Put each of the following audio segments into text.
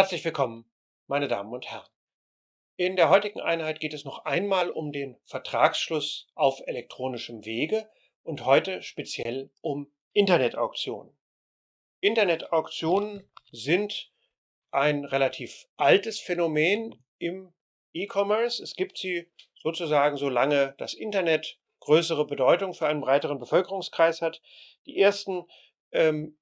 Herzlich willkommen, meine Damen und Herren. In der heutigen Einheit geht es noch einmal um den Vertragsschluss auf elektronischem Wege und heute speziell um Internetauktionen. Internetauktionen sind ein relativ altes Phänomen im E-Commerce. Es gibt sie sozusagen solange das Internet größere Bedeutung für einen breiteren Bevölkerungskreis hat. Die ersten ähm,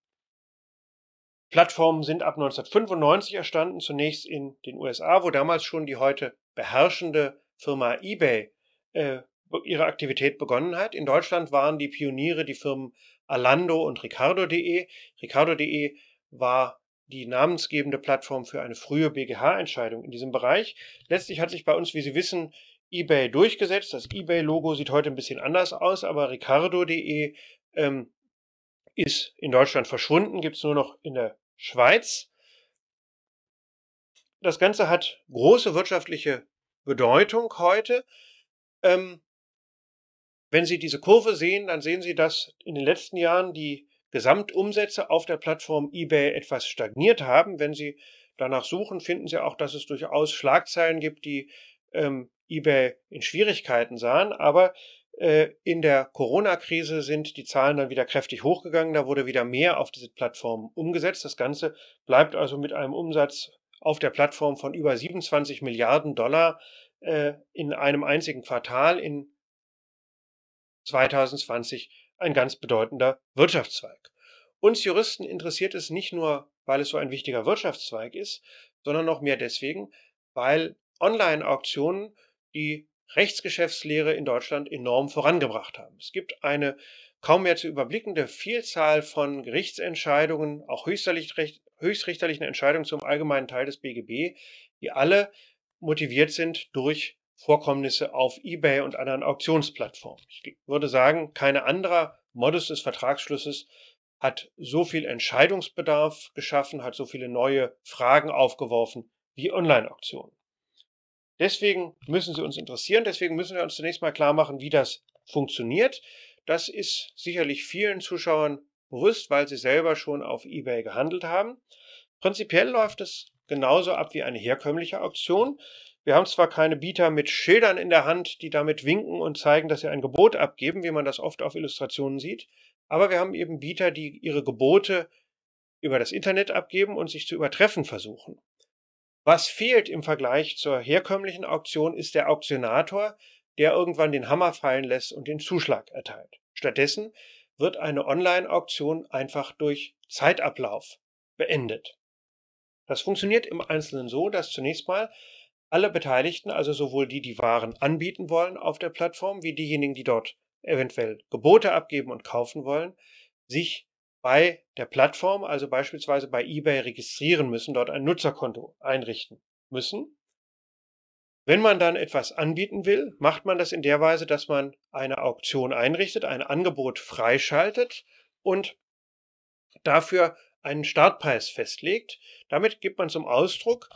Plattformen sind ab 1995 erstanden, zunächst in den USA, wo damals schon die heute beherrschende Firma eBay äh, ihre Aktivität begonnen hat. In Deutschland waren die Pioniere die Firmen Alando und Ricardo.de. Ricardo.de war die namensgebende Plattform für eine frühe BGH-Entscheidung in diesem Bereich. Letztlich hat sich bei uns, wie Sie wissen, eBay durchgesetzt. Das eBay-Logo sieht heute ein bisschen anders aus, aber Ricardo.de ähm, ist in Deutschland verschwunden, gibt es nur noch in der Schweiz. Das Ganze hat große wirtschaftliche Bedeutung heute. Ähm, wenn Sie diese Kurve sehen, dann sehen Sie, dass in den letzten Jahren die Gesamtumsätze auf der Plattform eBay etwas stagniert haben. Wenn Sie danach suchen, finden Sie auch, dass es durchaus Schlagzeilen gibt, die ähm, eBay in Schwierigkeiten sahen. Aber äh, in der Corona-Krise sind die Zahlen dann wieder kräftig hochgegangen. Da wurde wieder mehr auf diese Plattform umgesetzt. Das Ganze bleibt also mit einem Umsatz auf der Plattform von über 27 Milliarden Dollar äh, in einem einzigen Quartal in 2020 ein ganz bedeutender Wirtschaftszweig. Uns Juristen interessiert es nicht nur, weil es so ein wichtiger Wirtschaftszweig ist, sondern noch mehr deswegen, weil Online-Auktionen die Rechtsgeschäftslehre in Deutschland enorm vorangebracht haben. Es gibt eine kaum mehr zu überblickende Vielzahl von Gerichtsentscheidungen, auch höchstrichterlichen Entscheidungen zum allgemeinen Teil des BGB, die alle motiviert sind durch Vorkommnisse auf eBay und anderen Auktionsplattformen. Ich würde sagen, keine anderer Modus des Vertragsschlusses hat so viel Entscheidungsbedarf geschaffen, hat so viele neue Fragen aufgeworfen wie Online-Auktionen. Deswegen müssen sie uns interessieren, deswegen müssen wir uns zunächst mal klar machen, wie das funktioniert. Das ist sicherlich vielen Zuschauern bewusst, weil sie selber schon auf eBay gehandelt haben. Prinzipiell läuft es genauso ab wie eine herkömmliche Auktion. Wir haben zwar keine Bieter mit Schildern in der Hand, die damit winken und zeigen, dass sie ein Gebot abgeben, wie man das oft auf Illustrationen sieht, aber wir haben eben Bieter, die ihre Gebote über das Internet abgeben und sich zu übertreffen versuchen. Was fehlt im Vergleich zur herkömmlichen Auktion ist der Auktionator, der irgendwann den Hammer fallen lässt und den Zuschlag erteilt. Stattdessen wird eine Online-Auktion einfach durch Zeitablauf beendet. Das funktioniert im Einzelnen so, dass zunächst mal alle Beteiligten, also sowohl die, die Waren anbieten wollen auf der Plattform, wie diejenigen, die dort eventuell Gebote abgeben und kaufen wollen, sich bei der Plattform, also beispielsweise bei eBay, registrieren müssen, dort ein Nutzerkonto einrichten müssen. Wenn man dann etwas anbieten will, macht man das in der Weise, dass man eine Auktion einrichtet, ein Angebot freischaltet und dafür einen Startpreis festlegt. Damit gibt man zum Ausdruck,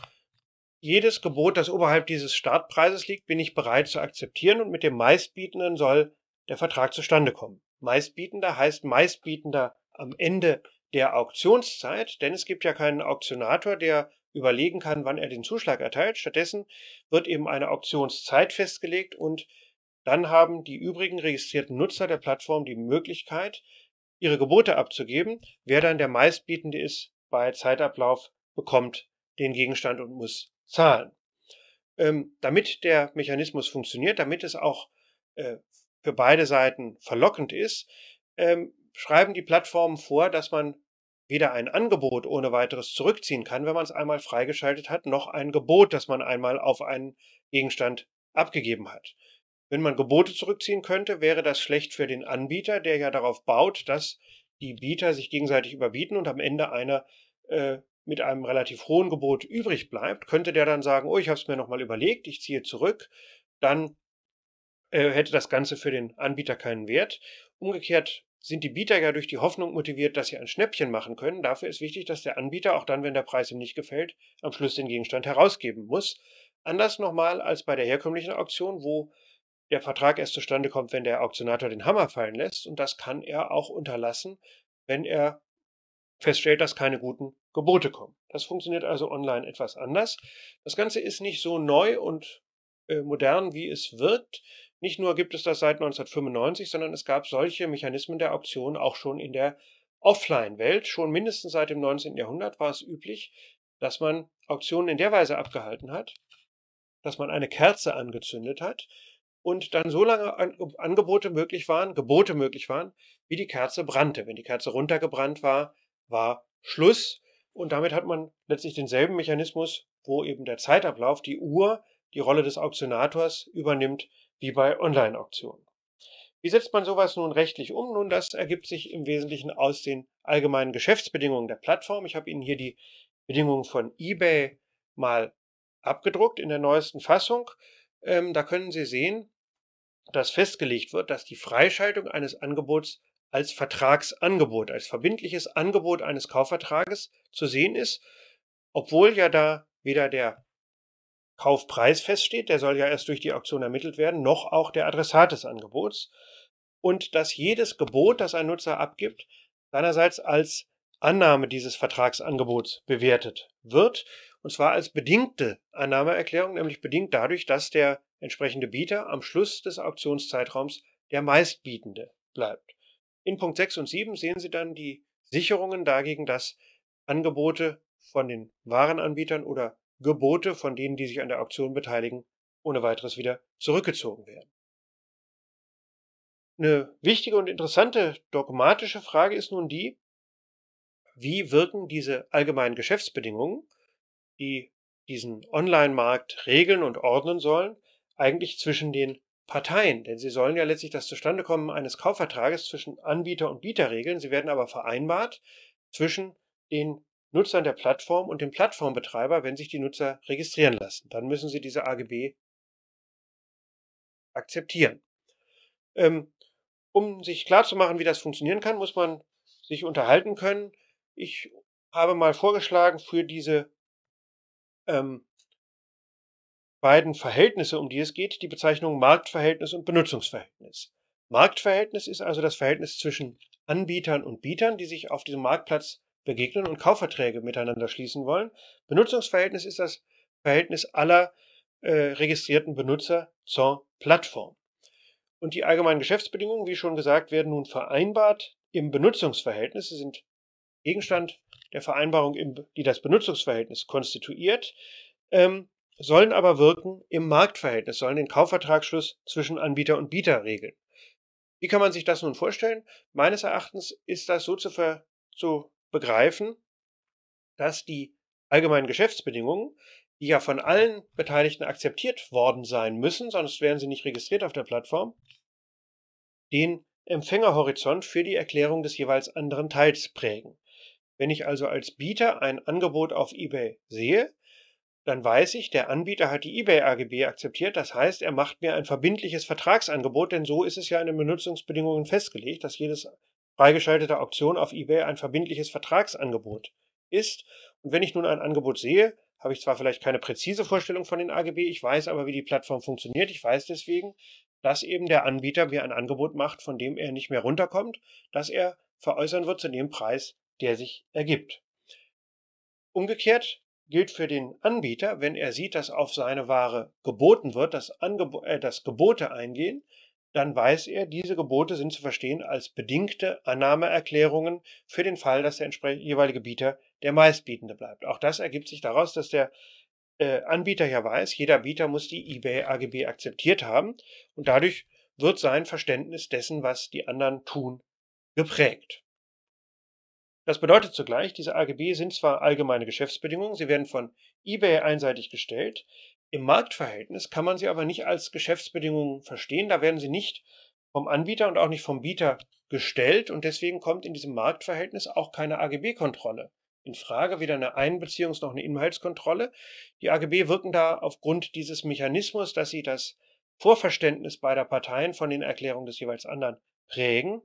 jedes Gebot, das oberhalb dieses Startpreises liegt, bin ich bereit zu akzeptieren und mit dem Meistbietenden soll der Vertrag zustande kommen. Meistbietender heißt meistbietender am Ende der Auktionszeit, denn es gibt ja keinen Auktionator, der überlegen kann, wann er den Zuschlag erteilt. Stattdessen wird eben eine Auktionszeit festgelegt und dann haben die übrigen registrierten Nutzer der Plattform die Möglichkeit, ihre Gebote abzugeben. Wer dann der meistbietende ist bei Zeitablauf, bekommt den Gegenstand und muss zahlen. Ähm, damit der Mechanismus funktioniert, damit es auch äh, für beide Seiten verlockend ist, ähm, schreiben die Plattformen vor, dass man weder ein Angebot ohne weiteres zurückziehen kann, wenn man es einmal freigeschaltet hat, noch ein Gebot, das man einmal auf einen Gegenstand abgegeben hat. Wenn man Gebote zurückziehen könnte, wäre das schlecht für den Anbieter, der ja darauf baut, dass die Bieter sich gegenseitig überbieten und am Ende einer äh, mit einem relativ hohen Gebot übrig bleibt, könnte der dann sagen, oh, ich habe es mir nochmal überlegt, ich ziehe zurück, dann äh, hätte das Ganze für den Anbieter keinen Wert. Umgekehrt sind die Bieter ja durch die Hoffnung motiviert, dass sie ein Schnäppchen machen können. Dafür ist wichtig, dass der Anbieter, auch dann, wenn der Preis ihm nicht gefällt, am Schluss den Gegenstand herausgeben muss. Anders nochmal als bei der herkömmlichen Auktion, wo der Vertrag erst zustande kommt, wenn der Auktionator den Hammer fallen lässt. Und das kann er auch unterlassen, wenn er feststellt, dass keine guten Gebote kommen. Das funktioniert also online etwas anders. Das Ganze ist nicht so neu und äh, modern, wie es wirkt. Nicht nur gibt es das seit 1995, sondern es gab solche Mechanismen der Auktion auch schon in der Offline-Welt. Schon mindestens seit dem 19. Jahrhundert war es üblich, dass man Auktionen in der Weise abgehalten hat, dass man eine Kerze angezündet hat und dann so lange Angebote möglich waren, Gebote möglich waren, wie die Kerze brannte. Wenn die Kerze runtergebrannt war, war Schluss. Und damit hat man letztlich denselben Mechanismus, wo eben der Zeitablauf, die Uhr, die Rolle des Auktionators übernimmt, wie bei Online-Auktionen. Wie setzt man sowas nun rechtlich um? Nun, das ergibt sich im Wesentlichen aus den allgemeinen Geschäftsbedingungen der Plattform. Ich habe Ihnen hier die Bedingungen von eBay mal abgedruckt in der neuesten Fassung. Ähm, da können Sie sehen, dass festgelegt wird, dass die Freischaltung eines Angebots als Vertragsangebot, als verbindliches Angebot eines Kaufvertrages zu sehen ist, obwohl ja da weder der Kaufpreis feststeht, der soll ja erst durch die Auktion ermittelt werden, noch auch der Adressat des Angebots. Und dass jedes Gebot, das ein Nutzer abgibt, seinerseits als Annahme dieses Vertragsangebots bewertet wird, und zwar als bedingte Annahmeerklärung, nämlich bedingt dadurch, dass der entsprechende Bieter am Schluss des Auktionszeitraums der meistbietende bleibt. In Punkt 6 und 7 sehen Sie dann die Sicherungen dagegen, dass Angebote von den Warenanbietern oder Gebote von denen, die sich an der Auktion beteiligen, ohne weiteres wieder zurückgezogen werden. Eine wichtige und interessante dogmatische Frage ist nun die, wie wirken diese allgemeinen Geschäftsbedingungen, die diesen Online-Markt regeln und ordnen sollen, eigentlich zwischen den Parteien, denn sie sollen ja letztlich das Zustandekommen eines Kaufvertrages zwischen Anbieter und Bieter regeln. Sie werden aber vereinbart zwischen den Nutzern der Plattform und dem Plattformbetreiber, wenn sich die Nutzer registrieren lassen. Dann müssen sie diese AGB akzeptieren. Ähm, um sich klarzumachen, wie das funktionieren kann, muss man sich unterhalten können. Ich habe mal vorgeschlagen, für diese ähm, beiden Verhältnisse, um die es geht, die Bezeichnung Marktverhältnis und Benutzungsverhältnis. Marktverhältnis ist also das Verhältnis zwischen Anbietern und Bietern, die sich auf diesem Marktplatz begegnen und Kaufverträge miteinander schließen wollen. Benutzungsverhältnis ist das Verhältnis aller äh, registrierten Benutzer zur Plattform. Und die allgemeinen Geschäftsbedingungen, wie schon gesagt, werden nun vereinbart im Benutzungsverhältnis. Sie sind Gegenstand der Vereinbarung, im, die das Benutzungsverhältnis konstituiert, ähm, sollen aber wirken im Marktverhältnis, sollen den Kaufvertragsschluss zwischen Anbieter und Bieter regeln. Wie kann man sich das nun vorstellen? Meines Erachtens ist das so zu, ver, zu begreifen, dass die allgemeinen Geschäftsbedingungen, die ja von allen Beteiligten akzeptiert worden sein müssen, sonst wären sie nicht registriert auf der Plattform, den Empfängerhorizont für die Erklärung des jeweils anderen Teils prägen. Wenn ich also als Bieter ein Angebot auf eBay sehe, dann weiß ich, der Anbieter hat die eBay-AGB akzeptiert, das heißt, er macht mir ein verbindliches Vertragsangebot, denn so ist es ja in den Benutzungsbedingungen festgelegt, dass jedes freigeschalteter Auktion auf eBay ein verbindliches Vertragsangebot ist. Und wenn ich nun ein Angebot sehe, habe ich zwar vielleicht keine präzise Vorstellung von den AGB, ich weiß aber, wie die Plattform funktioniert. Ich weiß deswegen, dass eben der Anbieter mir ein Angebot macht, von dem er nicht mehr runterkommt, dass er veräußern wird zu dem Preis, der sich ergibt. Umgekehrt gilt für den Anbieter, wenn er sieht, dass auf seine Ware geboten wird, dass, Angeb äh, dass Gebote eingehen, dann weiß er, diese Gebote sind zu verstehen als bedingte Annahmeerklärungen für den Fall, dass der jeweilige Bieter der meistbietende bleibt. Auch das ergibt sich daraus, dass der äh, Anbieter ja weiß, jeder Bieter muss die eBay AGB akzeptiert haben und dadurch wird sein Verständnis dessen, was die anderen tun, geprägt. Das bedeutet zugleich, diese AGB sind zwar allgemeine Geschäftsbedingungen, sie werden von eBay einseitig gestellt, im Marktverhältnis kann man sie aber nicht als Geschäftsbedingungen verstehen. Da werden sie nicht vom Anbieter und auch nicht vom Bieter gestellt und deswegen kommt in diesem Marktverhältnis auch keine AGB-Kontrolle in Frage, weder eine Einbeziehungs- noch eine Inhaltskontrolle. Die AGB wirken da aufgrund dieses Mechanismus, dass sie das Vorverständnis beider Parteien von den Erklärungen des jeweils anderen prägen.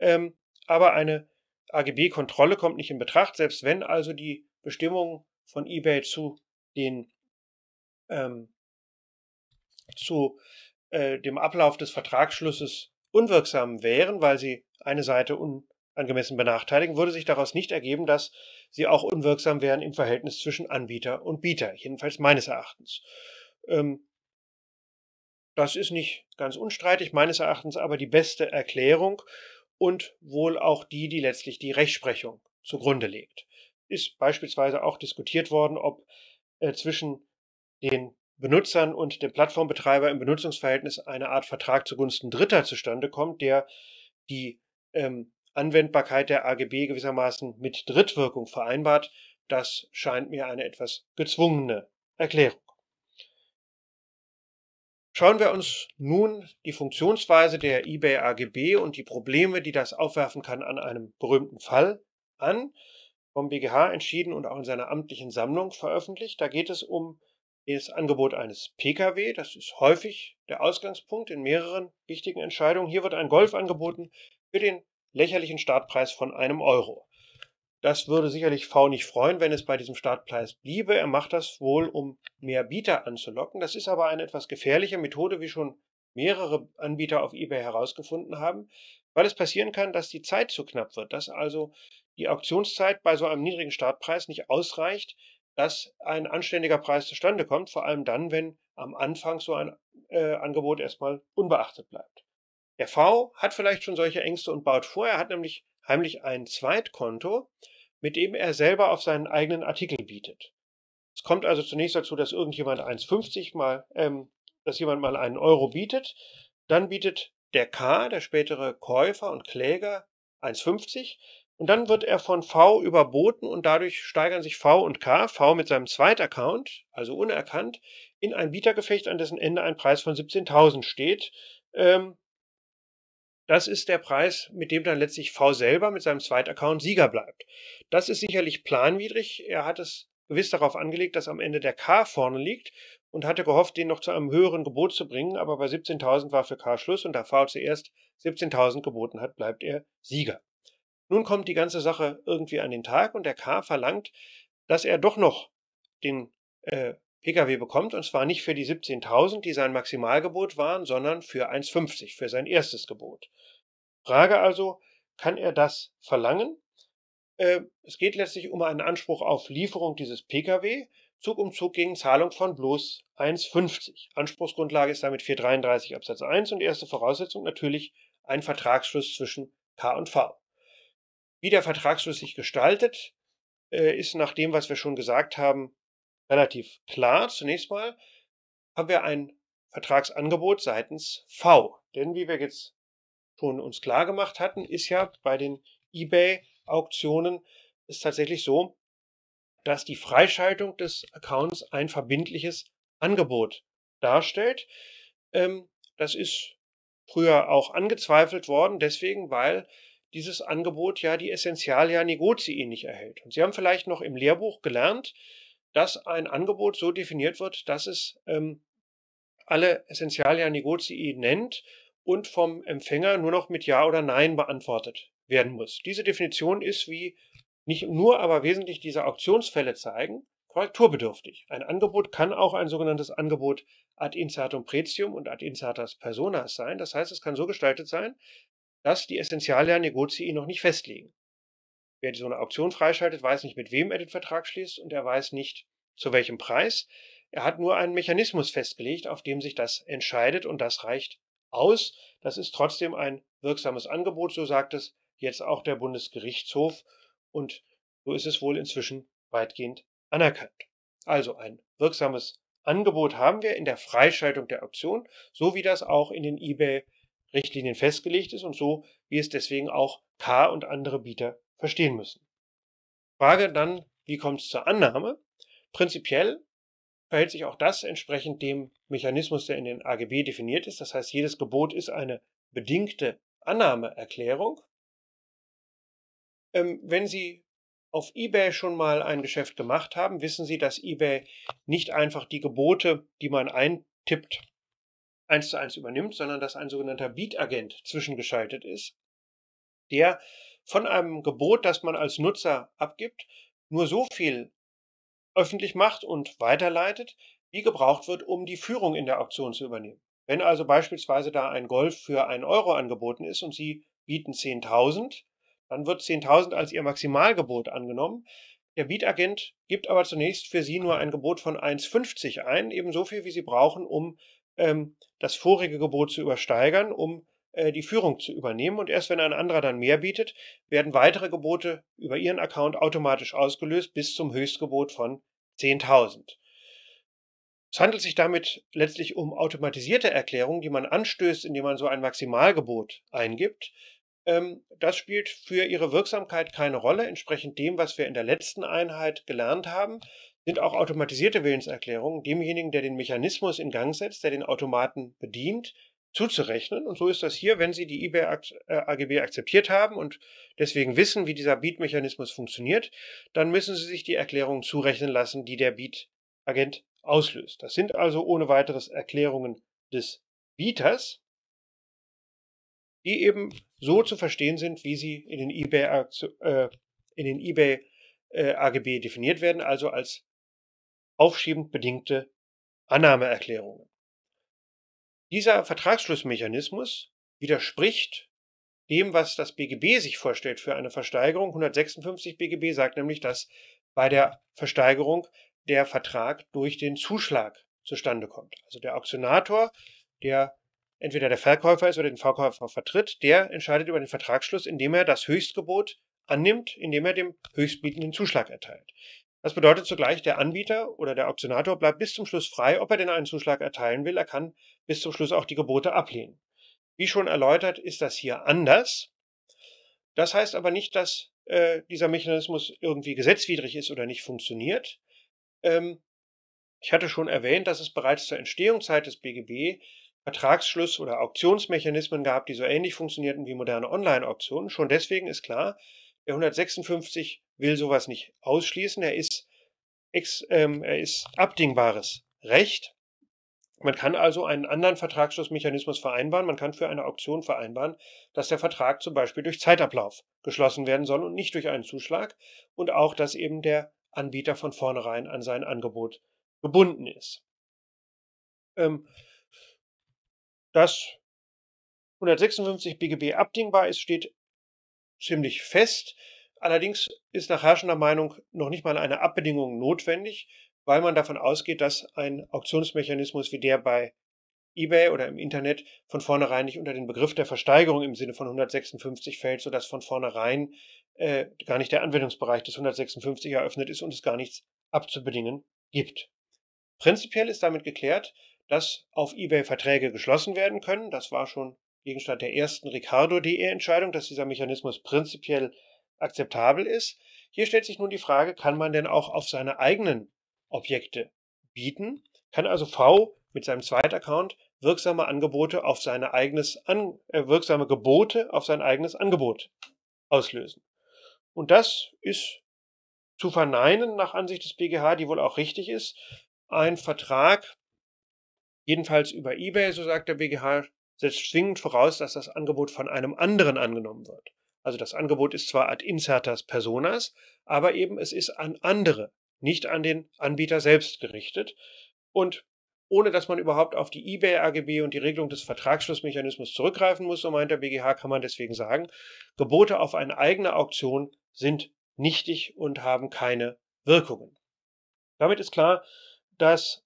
Ähm, aber eine AGB-Kontrolle kommt nicht in Betracht, selbst wenn also die Bestimmungen von eBay zu den ähm, zu äh, dem Ablauf des Vertragsschlusses unwirksam wären, weil sie eine Seite unangemessen benachteiligen, würde sich daraus nicht ergeben, dass sie auch unwirksam wären im Verhältnis zwischen Anbieter und Bieter, jedenfalls meines Erachtens. Ähm, das ist nicht ganz unstreitig, meines Erachtens aber die beste Erklärung und wohl auch die, die letztlich die Rechtsprechung zugrunde legt. Ist beispielsweise auch diskutiert worden, ob äh, zwischen den Benutzern und dem Plattformbetreiber im Benutzungsverhältnis eine Art Vertrag zugunsten Dritter zustande kommt, der die ähm, Anwendbarkeit der AGB gewissermaßen mit Drittwirkung vereinbart. Das scheint mir eine etwas gezwungene Erklärung. Schauen wir uns nun die Funktionsweise der eBay AGB und die Probleme, die das aufwerfen kann, an einem berühmten Fall an. Vom BGH entschieden und auch in seiner amtlichen Sammlung veröffentlicht. Da geht es um das Angebot eines Pkw, das ist häufig der Ausgangspunkt in mehreren wichtigen Entscheidungen. Hier wird ein Golf angeboten für den lächerlichen Startpreis von einem Euro. Das würde sicherlich V nicht freuen, wenn es bei diesem Startpreis bliebe. Er macht das wohl, um mehr Bieter anzulocken. Das ist aber eine etwas gefährliche Methode, wie schon mehrere Anbieter auf eBay herausgefunden haben, weil es passieren kann, dass die Zeit zu knapp wird, dass also die Auktionszeit bei so einem niedrigen Startpreis nicht ausreicht, dass ein anständiger Preis zustande kommt, vor allem dann, wenn am Anfang so ein äh, Angebot erstmal unbeachtet bleibt. Der V hat vielleicht schon solche Ängste und baut vor, er hat nämlich heimlich ein Zweitkonto, mit dem er selber auf seinen eigenen Artikel bietet. Es kommt also zunächst dazu, dass irgendjemand 1,50 mal, ähm, dass jemand mal einen Euro bietet, dann bietet der K, der spätere Käufer und Kläger, 1,50, und dann wird er von V überboten und dadurch steigern sich V und K, V mit seinem Zweitaccount, also unerkannt, in ein Bietergefecht, an dessen Ende ein Preis von 17.000 steht. Ähm, das ist der Preis, mit dem dann letztlich V selber mit seinem Zweitaccount Sieger bleibt. Das ist sicherlich planwidrig. Er hat es gewiss darauf angelegt, dass am Ende der K vorne liegt und hatte gehofft, den noch zu einem höheren Gebot zu bringen, aber bei 17.000 war für K Schluss und da V zuerst 17.000 geboten hat, bleibt er Sieger. Nun kommt die ganze Sache irgendwie an den Tag und der K. verlangt, dass er doch noch den äh, Pkw bekommt, und zwar nicht für die 17.000, die sein Maximalgebot waren, sondern für 1,50, für sein erstes Gebot. Frage also, kann er das verlangen? Äh, es geht letztlich um einen Anspruch auf Lieferung dieses Pkw, Zug um Zug gegen Zahlung von bloß 1,50. Anspruchsgrundlage ist damit 433 Absatz 1 und erste Voraussetzung natürlich ein Vertragsschluss zwischen K und V. Wie der Vertragsschluss sich gestaltet, äh, ist nach dem, was wir schon gesagt haben, relativ klar. Zunächst mal haben wir ein Vertragsangebot seitens V. Denn wie wir jetzt schon uns klar gemacht hatten, ist ja bei den eBay-Auktionen ist tatsächlich so, dass die Freischaltung des Accounts ein verbindliches Angebot darstellt. Ähm, das ist früher auch angezweifelt worden, deswegen, weil dieses Angebot ja die Essentialia Negotii nicht erhält. Und Sie haben vielleicht noch im Lehrbuch gelernt, dass ein Angebot so definiert wird, dass es ähm, alle Essentialia Negotii nennt und vom Empfänger nur noch mit Ja oder Nein beantwortet werden muss. Diese Definition ist, wie nicht nur, aber wesentlich diese Auktionsfälle zeigen, korrekturbedürftig. Ein Angebot kann auch ein sogenanntes Angebot ad insertum pretium und ad insertas personas sein. Das heißt, es kann so gestaltet sein, dass die Essentialia Negotii noch nicht festlegen. Wer so eine Auktion freischaltet, weiß nicht, mit wem er den Vertrag schließt und er weiß nicht, zu welchem Preis. Er hat nur einen Mechanismus festgelegt, auf dem sich das entscheidet und das reicht aus. Das ist trotzdem ein wirksames Angebot, so sagt es jetzt auch der Bundesgerichtshof und so ist es wohl inzwischen weitgehend anerkannt. Also ein wirksames Angebot haben wir in der Freischaltung der Auktion, so wie das auch in den eBay Richtlinien festgelegt ist und so, wie es deswegen auch K und andere Bieter verstehen müssen. Frage dann, wie kommt es zur Annahme? Prinzipiell verhält sich auch das entsprechend dem Mechanismus, der in den AGB definiert ist. Das heißt, jedes Gebot ist eine bedingte Annahmeerklärung. Ähm, wenn Sie auf eBay schon mal ein Geschäft gemacht haben, wissen Sie, dass eBay nicht einfach die Gebote, die man eintippt, eins zu eins übernimmt, sondern dass ein sogenannter Beat-Agent zwischengeschaltet ist, der von einem Gebot, das man als Nutzer abgibt, nur so viel öffentlich macht und weiterleitet, wie gebraucht wird, um die Führung in der Auktion zu übernehmen. Wenn also beispielsweise da ein Golf für einen Euro angeboten ist und Sie bieten 10.000, dann wird 10.000 als Ihr Maximalgebot angenommen. Der Bietagent gibt aber zunächst für Sie nur ein Gebot von 1,50 ein, ebenso viel wie Sie brauchen, um ähm, das vorige Gebot zu übersteigern, um äh, die Führung zu übernehmen. Und erst wenn ein anderer dann mehr bietet, werden weitere Gebote über ihren Account automatisch ausgelöst bis zum Höchstgebot von 10.000. Es handelt sich damit letztlich um automatisierte Erklärungen, die man anstößt, indem man so ein Maximalgebot eingibt. Ähm, das spielt für ihre Wirksamkeit keine Rolle, entsprechend dem, was wir in der letzten Einheit gelernt haben sind auch automatisierte Willenserklärungen demjenigen, der den Mechanismus in Gang setzt, der den Automaten bedient, zuzurechnen. Und so ist das hier, wenn Sie die eBay-AGB äh, akzeptiert haben und deswegen wissen, wie dieser Beat-Mechanismus funktioniert, dann müssen Sie sich die Erklärungen zurechnen lassen, die der Beat-Agent auslöst. Das sind also ohne weiteres Erklärungen des Bieters, die eben so zu verstehen sind, wie sie in den eBay, äh, in den eBay äh, AGB definiert werden, also als aufschiebend bedingte Annahmeerklärungen. Dieser Vertragsschlussmechanismus widerspricht dem, was das BGB sich vorstellt für eine Versteigerung. 156 BGB sagt nämlich, dass bei der Versteigerung der Vertrag durch den Zuschlag zustande kommt. Also der Auktionator, der entweder der Verkäufer ist oder den Verkäufer vertritt, der entscheidet über den Vertragsschluss, indem er das Höchstgebot annimmt, indem er dem Höchstbietenden Zuschlag erteilt. Das bedeutet zugleich, der Anbieter oder der Auktionator bleibt bis zum Schluss frei, ob er denn einen Zuschlag erteilen will. Er kann bis zum Schluss auch die Gebote ablehnen. Wie schon erläutert, ist das hier anders. Das heißt aber nicht, dass äh, dieser Mechanismus irgendwie gesetzwidrig ist oder nicht funktioniert. Ähm, ich hatte schon erwähnt, dass es bereits zur Entstehungszeit des BGB Vertragsschluss oder Auktionsmechanismen gab, die so ähnlich funktionierten wie moderne Online-Auktionen. Schon deswegen ist klar, der 156 will sowas nicht ausschließen. Er ist, ex, ähm, er ist abdingbares Recht. Man kann also einen anderen Vertragsschlussmechanismus vereinbaren. Man kann für eine Auktion vereinbaren, dass der Vertrag zum Beispiel durch Zeitablauf geschlossen werden soll und nicht durch einen Zuschlag und auch, dass eben der Anbieter von vornherein an sein Angebot gebunden ist. Ähm, dass 156 BGB abdingbar ist, steht ziemlich fest. Allerdings ist nach herrschender Meinung noch nicht mal eine Abbedingung notwendig, weil man davon ausgeht, dass ein Auktionsmechanismus wie der bei eBay oder im Internet von vornherein nicht unter den Begriff der Versteigerung im Sinne von 156 fällt, sodass von vornherein äh, gar nicht der Anwendungsbereich des 156 eröffnet ist und es gar nichts abzubedingen gibt. Prinzipiell ist damit geklärt, dass auf eBay Verträge geschlossen werden können. Das war schon Gegenstand der ersten Ricardo.de-Entscheidung, dass dieser Mechanismus prinzipiell akzeptabel ist. Hier stellt sich nun die Frage, kann man denn auch auf seine eigenen Objekte bieten? Kann also V mit seinem Zweitaccount wirksame Angebote auf seine eigenes An äh, wirksame Gebote auf sein eigenes Angebot auslösen? Und das ist zu verneinen nach Ansicht des BGH, die wohl auch richtig ist. Ein Vertrag, jedenfalls über eBay, so sagt der BGH, setzt zwingend voraus, dass das Angebot von einem anderen angenommen wird. Also das Angebot ist zwar ad insertas personas, aber eben es ist an andere, nicht an den Anbieter selbst gerichtet. Und ohne dass man überhaupt auf die eBay-AGB und die Regelung des Vertragsschlussmechanismus zurückgreifen muss, so meint der BGH, kann man deswegen sagen, Gebote auf eine eigene Auktion sind nichtig und haben keine Wirkungen. Damit ist klar, dass,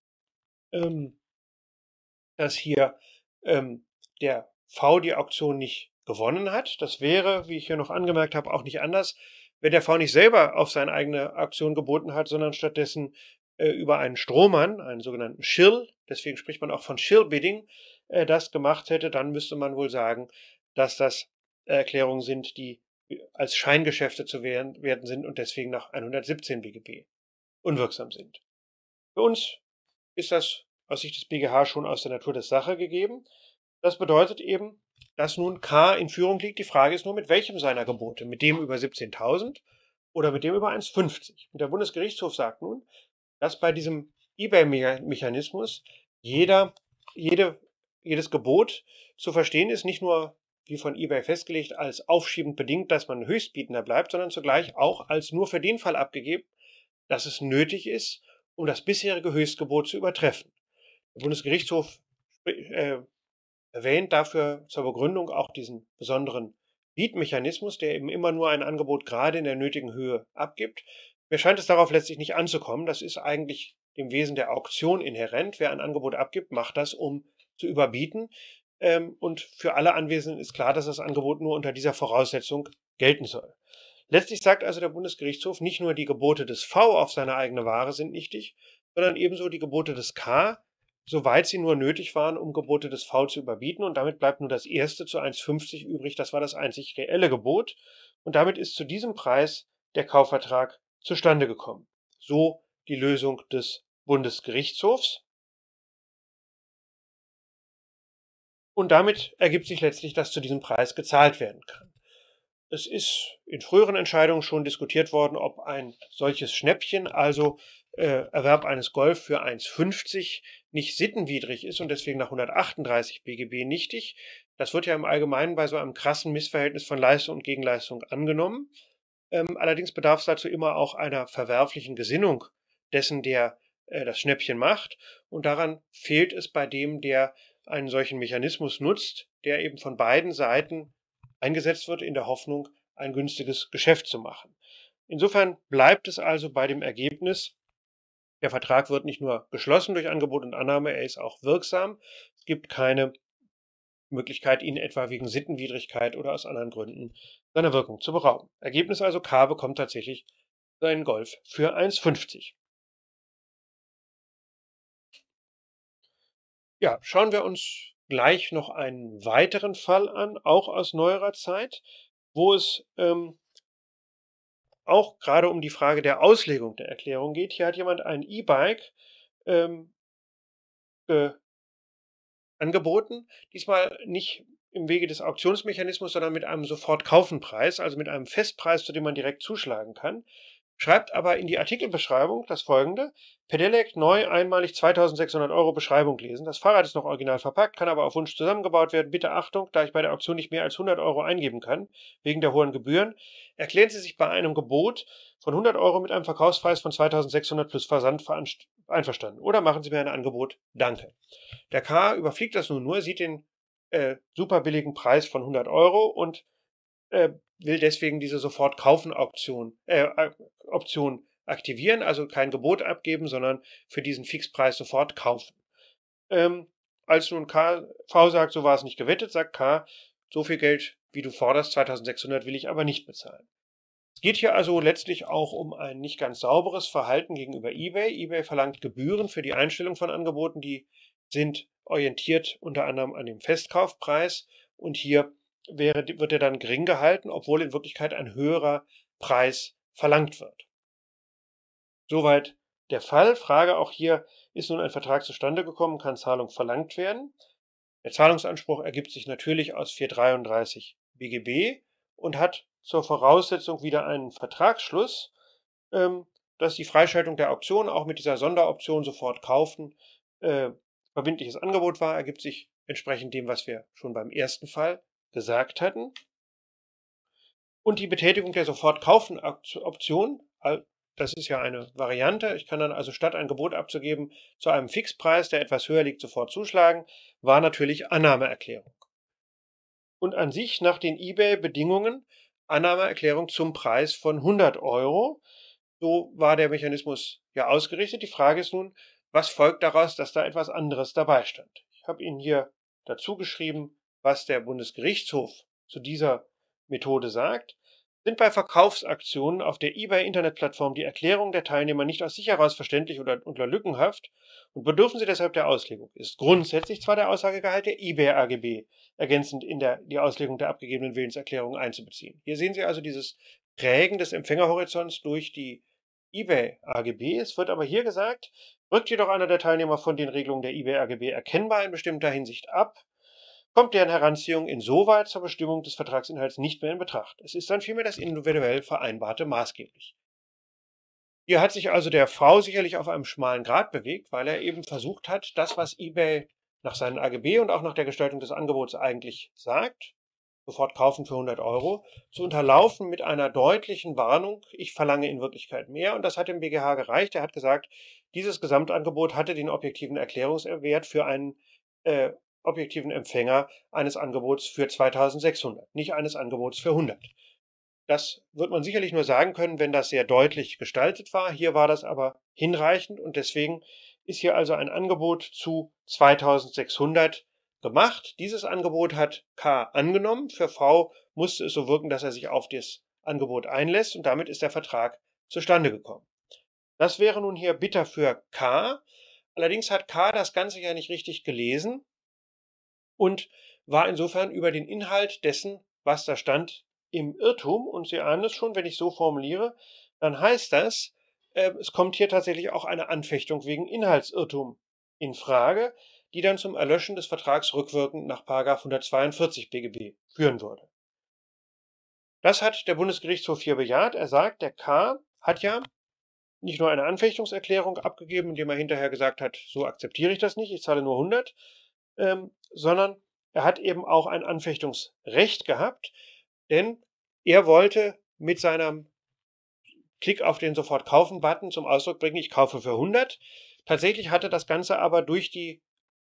ähm, dass hier ähm, der V die Auktion nicht gewonnen hat. Das wäre, wie ich hier noch angemerkt habe, auch nicht anders, wenn der V nicht selber auf seine eigene Auktion geboten hat, sondern stattdessen äh, über einen Strohmann, einen sogenannten Schill, deswegen spricht man auch von Schirlbidding, äh, das gemacht hätte, dann müsste man wohl sagen, dass das Erklärungen sind, die als Scheingeschäfte zu werden sind und deswegen nach 117 BGB unwirksam sind. Für uns ist das aus Sicht des BGH schon aus der Natur der Sache gegeben. Das bedeutet eben, dass nun K in Führung liegt. Die Frage ist nur, mit welchem seiner Gebote? Mit dem über 17.000 oder mit dem über 1,50? Und der Bundesgerichtshof sagt nun, dass bei diesem eBay-Mechanismus jeder, jede, jedes Gebot zu verstehen ist, nicht nur wie von eBay festgelegt, als aufschiebend bedingt, dass man Höchstbietender bleibt, sondern zugleich auch als nur für den Fall abgegeben, dass es nötig ist, um das bisherige Höchstgebot zu übertreffen. Der Bundesgerichtshof äh, erwähnt dafür zur Begründung auch diesen besonderen Mietmechanismus, der eben immer nur ein Angebot gerade in der nötigen Höhe abgibt. Mir scheint es darauf letztlich nicht anzukommen. Das ist eigentlich dem Wesen der Auktion inhärent. Wer ein Angebot abgibt, macht das, um zu überbieten. Ähm, und für alle Anwesenden ist klar, dass das Angebot nur unter dieser Voraussetzung gelten soll. Letztlich sagt also der Bundesgerichtshof, nicht nur die Gebote des V auf seine eigene Ware sind nichtig, sondern ebenso die Gebote des K soweit sie nur nötig waren, um Gebote des V zu überbieten, und damit bleibt nur das erste zu 1,50 übrig, das war das einzig reelle Gebot, und damit ist zu diesem Preis der Kaufvertrag zustande gekommen. So die Lösung des Bundesgerichtshofs. Und damit ergibt sich letztlich, dass zu diesem Preis gezahlt werden kann. Es ist in früheren Entscheidungen schon diskutiert worden, ob ein solches Schnäppchen, also äh, Erwerb eines Golf für 1,50 nicht sittenwidrig ist und deswegen nach 138 BGB nichtig. Das wird ja im Allgemeinen bei so einem krassen Missverhältnis von Leistung und Gegenleistung angenommen. Ähm, allerdings bedarf es dazu immer auch einer verwerflichen Gesinnung dessen, der äh, das Schnäppchen macht. Und daran fehlt es bei dem, der einen solchen Mechanismus nutzt, der eben von beiden Seiten eingesetzt wird in der Hoffnung, ein günstiges Geschäft zu machen. Insofern bleibt es also bei dem Ergebnis, der Vertrag wird nicht nur geschlossen durch Angebot und Annahme, er ist auch wirksam. Es gibt keine Möglichkeit, ihn etwa wegen Sittenwidrigkeit oder aus anderen Gründen seiner Wirkung zu berauben. Ergebnis also, K bekommt tatsächlich seinen Golf für 1,50. Ja, schauen wir uns gleich noch einen weiteren Fall an, auch aus neuerer Zeit, wo es ähm, auch gerade um die Frage der Auslegung der Erklärung geht. Hier hat jemand ein E-Bike ähm, äh, angeboten, diesmal nicht im Wege des Auktionsmechanismus, sondern mit einem Sofortkaufenpreis, also mit einem Festpreis, zu dem man direkt zuschlagen kann schreibt aber in die Artikelbeschreibung das folgende. Pedelec neu einmalig 2600 Euro Beschreibung lesen. Das Fahrrad ist noch original verpackt, kann aber auf Wunsch zusammengebaut werden. Bitte Achtung, da ich bei der Auktion nicht mehr als 100 Euro eingeben kann, wegen der hohen Gebühren. Erklären Sie sich bei einem Gebot von 100 Euro mit einem Verkaufspreis von 2600 plus Versand einverstanden. Oder machen Sie mir ein Angebot. Danke. Der K überfliegt das nun nur, sieht den äh, super billigen Preis von 100 Euro und äh, will deswegen diese sofort kaufen Option, äh, Option aktivieren, also kein Gebot abgeben, sondern für diesen Fixpreis sofort kaufen. Ähm, als nun K, V sagt, so war es nicht gewettet, sagt K, so viel Geld, wie du forderst, 2600 will ich aber nicht bezahlen. Es geht hier also letztlich auch um ein nicht ganz sauberes Verhalten gegenüber eBay. eBay verlangt Gebühren für die Einstellung von Angeboten, die sind orientiert unter anderem an dem Festkaufpreis und hier wäre, wird er dann gering gehalten, obwohl in Wirklichkeit ein höherer Preis verlangt wird. Soweit der Fall. Frage auch hier, ist nun ein Vertrag zustande gekommen, kann Zahlung verlangt werden? Der Zahlungsanspruch ergibt sich natürlich aus 433 BGB und hat zur Voraussetzung wieder einen Vertragsschluss, ähm, dass die Freischaltung der Auktion auch mit dieser Sonderoption sofort kaufen äh, verbindliches Angebot war, ergibt sich entsprechend dem, was wir schon beim ersten Fall gesagt hatten. Und die Betätigung der Sofortkaufoption, das ist ja eine Variante. Ich kann dann also statt ein Gebot abzugeben zu einem Fixpreis, der etwas höher liegt, sofort zuschlagen, war natürlich Annahmeerklärung. Und an sich nach den eBay-Bedingungen Annahmeerklärung zum Preis von 100 Euro. So war der Mechanismus ja ausgerichtet. Die Frage ist nun, was folgt daraus, dass da etwas anderes dabei stand? Ich habe Ihnen hier dazu geschrieben, was der Bundesgerichtshof zu dieser Methode sagt, sind bei Verkaufsaktionen auf der eBay-Internetplattform die Erklärungen der Teilnehmer nicht aus sich heraus verständlich oder, unter lückenhaft und bedürfen sie deshalb der Auslegung. Ist grundsätzlich zwar der Aussagegehalt der eBay-AGB ergänzend in der, die Auslegung der abgegebenen Willenserklärung einzubeziehen. Hier sehen Sie also dieses Prägen des Empfängerhorizonts durch die eBay-AGB. Es wird aber hier gesagt, rückt jedoch einer der Teilnehmer von den Regelungen der eBay-AGB erkennbar in bestimmter Hinsicht ab, kommt deren Heranziehung insoweit zur Bestimmung des Vertragsinhalts nicht mehr in Betracht. Es ist dann vielmehr das individuell Vereinbarte maßgeblich. Hier hat sich also der Frau sicherlich auf einem schmalen Grat bewegt, weil er eben versucht hat, das, was eBay nach seinen AGB und auch nach der Gestaltung des Angebots eigentlich sagt, sofort kaufen für 100 Euro, zu unterlaufen mit einer deutlichen Warnung, ich verlange in Wirklichkeit mehr. Und das hat dem BGH gereicht. Er hat gesagt, dieses Gesamtangebot hatte den objektiven Erklärungswert für einen äh, objektiven Empfänger eines Angebots für 2600, nicht eines Angebots für 100. Das wird man sicherlich nur sagen können, wenn das sehr deutlich gestaltet war. Hier war das aber hinreichend und deswegen ist hier also ein Angebot zu 2600 gemacht. Dieses Angebot hat K angenommen. Für V musste es so wirken, dass er sich auf das Angebot einlässt und damit ist der Vertrag zustande gekommen. Das wäre nun hier bitter für K. Allerdings hat K das Ganze ja nicht richtig gelesen und war insofern über den Inhalt dessen, was da stand, im Irrtum. Und Sie ahnen es schon, wenn ich so formuliere, dann heißt das, äh, es kommt hier tatsächlich auch eine Anfechtung wegen Inhaltsirrtum in Frage, die dann zum Erlöschen des Vertrags rückwirkend nach 142 BGB führen würde. Das hat der Bundesgerichtshof hier bejaht. Er sagt, der K hat ja nicht nur eine Anfechtungserklärung abgegeben, indem er hinterher gesagt hat, so akzeptiere ich das nicht, ich zahle nur 100, ähm, sondern er hat eben auch ein Anfechtungsrecht gehabt, denn er wollte mit seinem Klick auf den sofort kaufen Button zum Ausdruck bringen, ich kaufe für 100. Tatsächlich hatte das Ganze aber durch die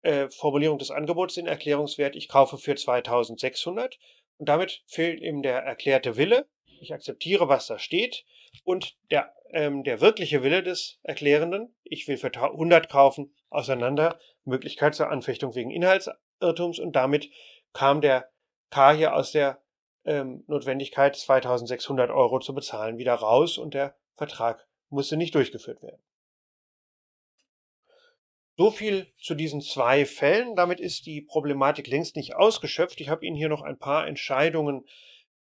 äh, Formulierung des Angebots den Erklärungswert, ich kaufe für 2600 und damit fehlt ihm der erklärte Wille, ich akzeptiere, was da steht und der, ähm, der wirkliche Wille des Erklärenden, ich will für 100 kaufen, auseinander, Möglichkeit zur Anfechtung wegen Inhalts, Irrtums und damit kam der K hier aus der ähm, Notwendigkeit, 2600 Euro zu bezahlen, wieder raus und der Vertrag musste nicht durchgeführt werden. So viel zu diesen zwei Fällen. Damit ist die Problematik längst nicht ausgeschöpft. Ich habe Ihnen hier noch ein paar Entscheidungen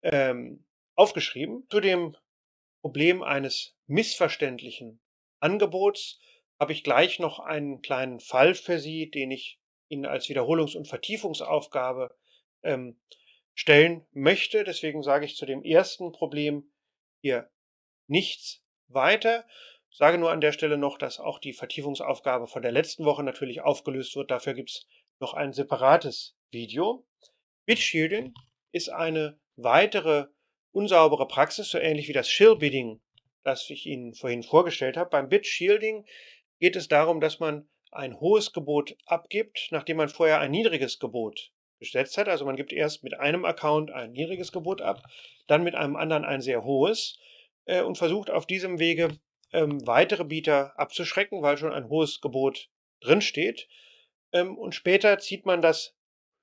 ähm, aufgeschrieben. Zu dem Problem eines missverständlichen Angebots habe ich gleich noch einen kleinen Fall für Sie, den ich ihn als Wiederholungs- und Vertiefungsaufgabe ähm, stellen möchte. Deswegen sage ich zu dem ersten Problem hier nichts weiter. Sage nur an der Stelle noch, dass auch die Vertiefungsaufgabe von der letzten Woche natürlich aufgelöst wird. Dafür gibt es noch ein separates Video. Bitshielding ist eine weitere unsaubere Praxis, so ähnlich wie das Shill-Bidding, das ich Ihnen vorhin vorgestellt habe. Beim Bitshielding geht es darum, dass man ein hohes Gebot abgibt, nachdem man vorher ein niedriges Gebot gesetzt hat. Also man gibt erst mit einem Account ein niedriges Gebot ab, dann mit einem anderen ein sehr hohes äh, und versucht auf diesem Wege ähm, weitere Bieter abzuschrecken, weil schon ein hohes Gebot drinsteht. Ähm, und später zieht man das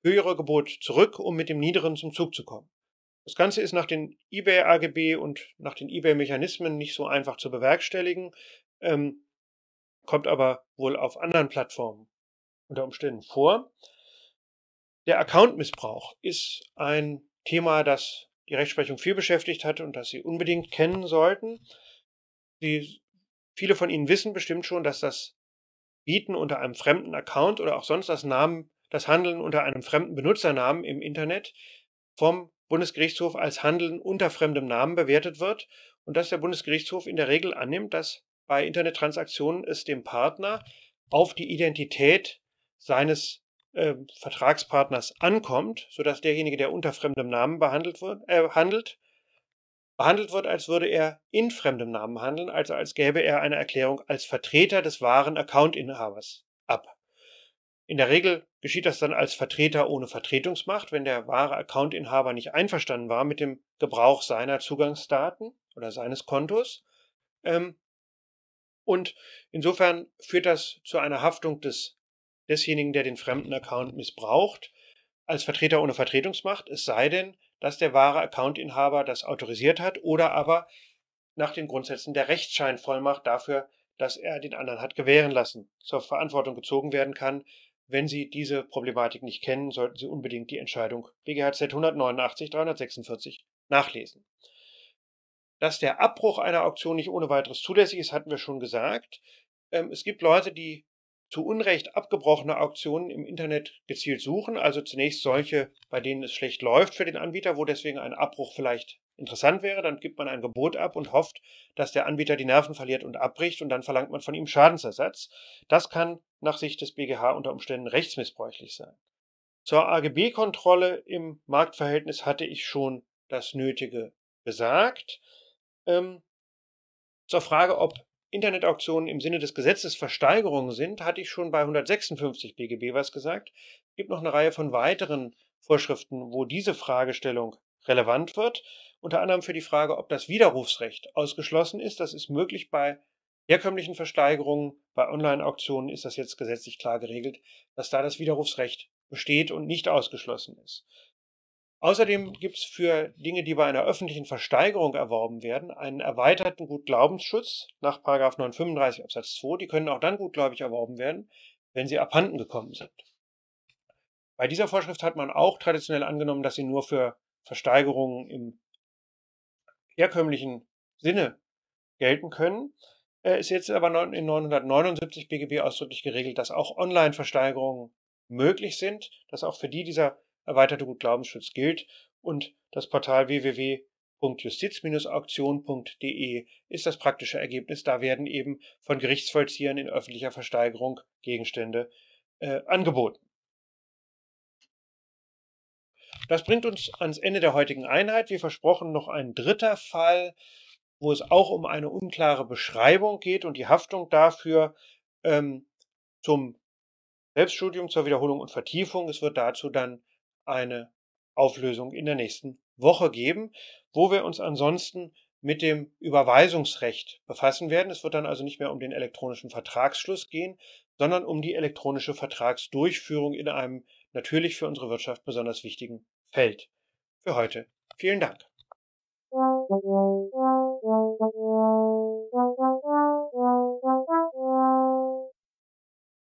höhere Gebot zurück, um mit dem niederen zum Zug zu kommen. Das Ganze ist nach den eBay AGB und nach den eBay Mechanismen nicht so einfach zu bewerkstelligen. Ähm, kommt aber wohl auf anderen Plattformen unter Umständen vor. Der Accountmissbrauch ist ein Thema, das die Rechtsprechung viel beschäftigt hat und das Sie unbedingt kennen sollten. Sie, viele von Ihnen wissen bestimmt schon, dass das Bieten unter einem fremden Account oder auch sonst das Namen, das Handeln unter einem fremden Benutzernamen im Internet vom Bundesgerichtshof als Handeln unter fremdem Namen bewertet wird und dass der Bundesgerichtshof in der Regel annimmt, dass bei Internettransaktionen es dem Partner auf die Identität seines äh, Vertragspartners ankommt, sodass derjenige, der unter fremdem Namen behandelt wird, äh, handelt, behandelt wird, als würde er in fremdem Namen handeln, also als gäbe er eine Erklärung als Vertreter des wahren Accountinhabers ab. In der Regel geschieht das dann als Vertreter ohne Vertretungsmacht, wenn der wahre Accountinhaber nicht einverstanden war mit dem Gebrauch seiner Zugangsdaten oder seines Kontos. Ähm, und insofern führt das zu einer Haftung des, desjenigen, der den fremden Account missbraucht, als Vertreter ohne Vertretungsmacht, es sei denn, dass der wahre Accountinhaber das autorisiert hat oder aber nach den Grundsätzen der Rechtsscheinvollmacht dafür, dass er den anderen hat gewähren lassen, zur Verantwortung gezogen werden kann. Wenn Sie diese Problematik nicht kennen, sollten Sie unbedingt die Entscheidung BGHZ 189 346 nachlesen. Dass der Abbruch einer Auktion nicht ohne weiteres zulässig ist, hatten wir schon gesagt. Ähm, es gibt Leute, die zu Unrecht abgebrochene Auktionen im Internet gezielt suchen, also zunächst solche, bei denen es schlecht läuft für den Anbieter, wo deswegen ein Abbruch vielleicht interessant wäre, dann gibt man ein Gebot ab und hofft, dass der Anbieter die Nerven verliert und abbricht und dann verlangt man von ihm Schadensersatz. Das kann nach Sicht des BGH unter Umständen rechtsmissbräuchlich sein. Zur AGB-Kontrolle im Marktverhältnis hatte ich schon das Nötige gesagt. Ähm, zur Frage, ob Internetauktionen im Sinne des Gesetzes Versteigerungen sind, hatte ich schon bei 156 BGB was gesagt. Es gibt noch eine Reihe von weiteren Vorschriften, wo diese Fragestellung relevant wird. Unter anderem für die Frage, ob das Widerrufsrecht ausgeschlossen ist. Das ist möglich bei herkömmlichen Versteigerungen. Bei Online-Auktionen ist das jetzt gesetzlich klar geregelt, dass da das Widerrufsrecht besteht und nicht ausgeschlossen ist. Außerdem gibt es für Dinge, die bei einer öffentlichen Versteigerung erworben werden, einen erweiterten Gutglaubensschutz nach 935 Absatz 2. Die können auch dann gutgläubig erworben werden, wenn sie abhanden gekommen sind. Bei dieser Vorschrift hat man auch traditionell angenommen, dass sie nur für Versteigerungen im herkömmlichen Sinne gelten können. Äh, ist jetzt aber in 979 BGB ausdrücklich geregelt, dass auch Online-Versteigerungen möglich sind, dass auch für die dieser erweiterte Gut Glaubensschutz gilt und das Portal www.justiz-auktion.de ist das praktische Ergebnis. Da werden eben von Gerichtsvollziehern in öffentlicher Versteigerung Gegenstände äh, angeboten. Das bringt uns ans Ende der heutigen Einheit. Wie versprochen, noch ein dritter Fall, wo es auch um eine unklare Beschreibung geht und die Haftung dafür ähm, zum Selbststudium, zur Wiederholung und Vertiefung. Es wird dazu dann eine Auflösung in der nächsten Woche geben, wo wir uns ansonsten mit dem Überweisungsrecht befassen werden. Es wird dann also nicht mehr um den elektronischen Vertragsschluss gehen, sondern um die elektronische Vertragsdurchführung in einem natürlich für unsere Wirtschaft besonders wichtigen Feld. Für heute vielen Dank.